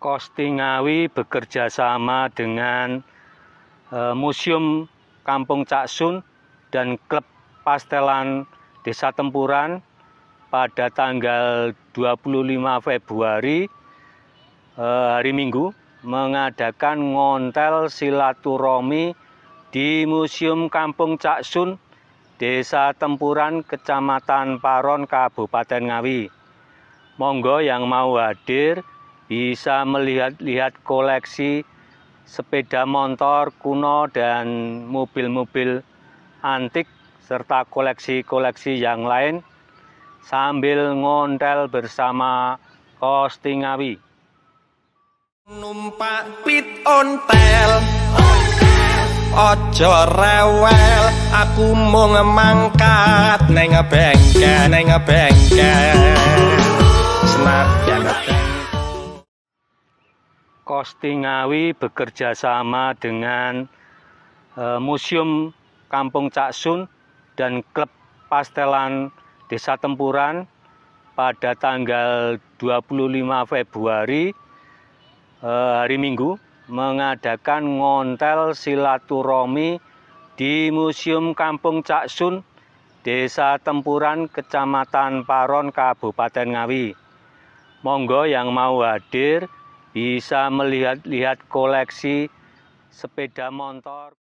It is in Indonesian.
Kosti Ngawi bekerja sama dengan e, Museum Kampung Caksun dan Klub Pastelan Desa Tempuran pada tanggal 25 Februari e, hari Minggu mengadakan ngontel silaturahmi di Museum Kampung Caksun Desa Tempuran Kecamatan Paron Kabupaten Ngawi. Monggo yang mau hadir bisa melihat-lihat koleksi sepeda motor kuno dan mobil-mobil antik serta koleksi-koleksi yang lain sambil ngontel bersama Kostingawi. Numpak pit ontel, Ojo rewel, aku mau ngemangkat Neng bengkel, neng bengkel Senajan ya, Kostingawi Ngawi bekerja sama dengan e, Museum Kampung Caksun dan Klub Pastelan Desa Tempuran pada tanggal 25 Februari e, hari Minggu mengadakan ngontel silaturahmi di Museum Kampung Caksun Desa Tempuran Kecamatan Paron Kabupaten Ngawi. Monggo yang mau hadir bisa melihat-lihat koleksi sepeda motor